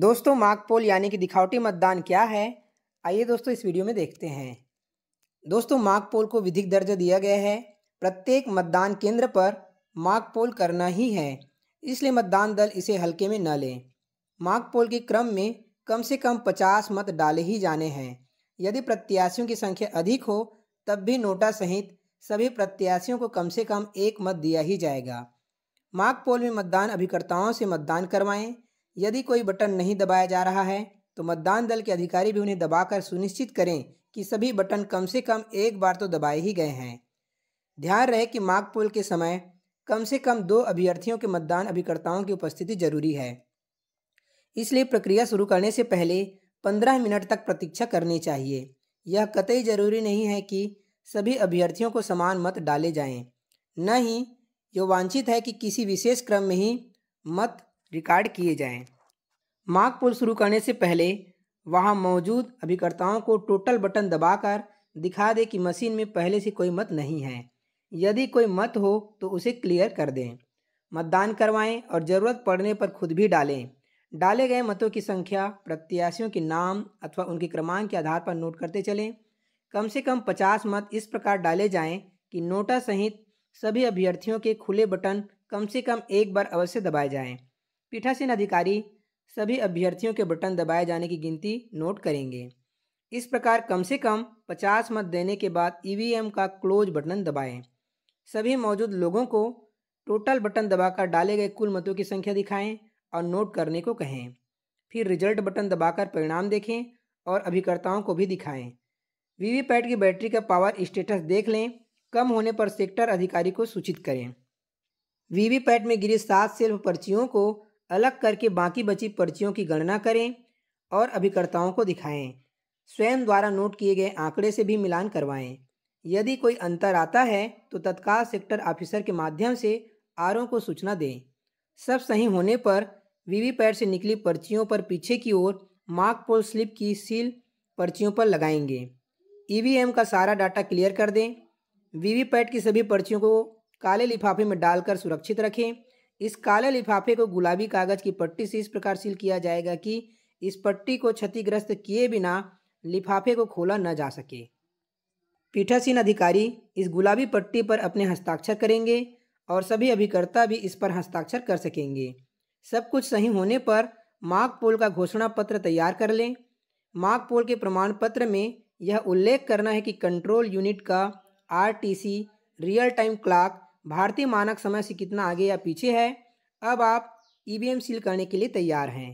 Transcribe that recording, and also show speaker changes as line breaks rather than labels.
दोस्तों मार्क पोल यानी कि दिखावटी मतदान क्या है आइए दोस्तों इस वीडियो में देखते हैं दोस्तों मार्क पोल को विधिक दर्जा दिया गया है प्रत्येक मतदान केंद्र पर मार्क पोल करना ही है इसलिए मतदान दल इसे हल्के में न लें मार्क पोल के क्रम में कम से कम पचास मत डाले ही जाने हैं यदि प्रत्याशियों की संख्या अधिक हो तब भी नोटा सहित सभी प्रत्याशियों को कम से कम एक मत दिया ही जाएगा मार्क पोल में मतदान अभिकर्ताओं से मतदान करवाएं यदि कोई बटन नहीं दबाया जा रहा है तो मतदान दल के अधिकारी भी उन्हें दबाकर सुनिश्चित करें कि सभी बटन कम से कम एक बार तो दबाए ही गए हैं ध्यान रहे कि मार्ग पोल के समय कम से कम दो अभ्यर्थियों के मतदान अभिकर्ताओं की उपस्थिति जरूरी है इसलिए प्रक्रिया शुरू करने से पहले पंद्रह मिनट तक प्रतीक्षा करनी चाहिए यह कतई जरूरी नहीं है कि सभी अभ्यर्थियों को समान मत डाले जाएं न ही ये वांछित है कि किसी विशेष क्रम में ही मत रिकॉर्ड किए जाएं। मार्क पुल शुरू करने से पहले वहां मौजूद अभिकर्ताओं को टोटल बटन दबाकर दिखा दें कि मशीन में पहले से कोई मत नहीं है यदि कोई मत हो तो उसे क्लियर कर दें मतदान करवाएं और ज़रूरत पड़ने पर खुद भी डालें डाले गए मतों की संख्या प्रत्याशियों के नाम अथवा उनके क्रमांक के आधार पर नोट करते चलें कम से कम पचास मत इस प्रकार डाले जाएं कि नोटा सहित सभी अभ्यर्थियों के खुले बटन कम से कम एक बार अवश्य दबाए जाएं पीठासीन अधिकारी सभी अभ्यर्थियों के बटन दबाए जाने की गिनती नोट करेंगे इस प्रकार कम से कम 50 मत देने के बाद ईवीएम का क्लोज बटन दबाएं। सभी मौजूद लोगों को टोटल बटन दबाकर डाले गए कुल मतों की संख्या दिखाएं और नोट करने को कहें फिर रिजल्ट बटन दबाकर परिणाम देखें और अभिकर्ताओं को भी दिखाएं वीवीपैट की बैटरी का पावर स्टेटस देख लें कम होने पर सेक्टर अधिकारी को सूचित करें वीवीपैट में गिरी सात सेल्फ पर्चियों को अलग करके बाकी बची पर्चियों की गणना करें और अभिकर्ताओं को दिखाएं स्वयं द्वारा नोट किए गए आंकड़े से भी मिलान करवाएं यदि कोई अंतर आता है तो तत्काल सेक्टर ऑफिसर के माध्यम से आर को सूचना दें सब सही होने पर वीवीपैट से निकली पर्चियों पर पीछे की ओर मार्क पोल स्लिप की सील पर्चियों पर लगाएंगे ईवीएम का सारा डाटा क्लियर कर दें वीवीपैट की सभी पर्चियों को काले लिफाफे में डालकर सुरक्षित रखें इस काले लिफाफे को गुलाबी कागज की पट्टी से इस प्रकार सील किया जाएगा कि इस पट्टी को क्षतिग्रस्त किए बिना लिफाफे को खोला न जा सके पीठासीन अधिकारी इस गुलाबी पट्टी पर अपने हस्ताक्षर करेंगे और सभी अभिकर्ता भी इस पर हस्ताक्षर कर सकेंगे सब कुछ सही होने पर मार्क पोल का घोषणा पत्र तैयार कर लें मार्क पोल के प्रमाण पत्र में यह उल्लेख करना है कि कंट्रोल यूनिट का आरटीसी रियल टाइम क्लाक भारतीय मानक समय से कितना आगे या पीछे है अब आप ई e सील करने के लिए तैयार हैं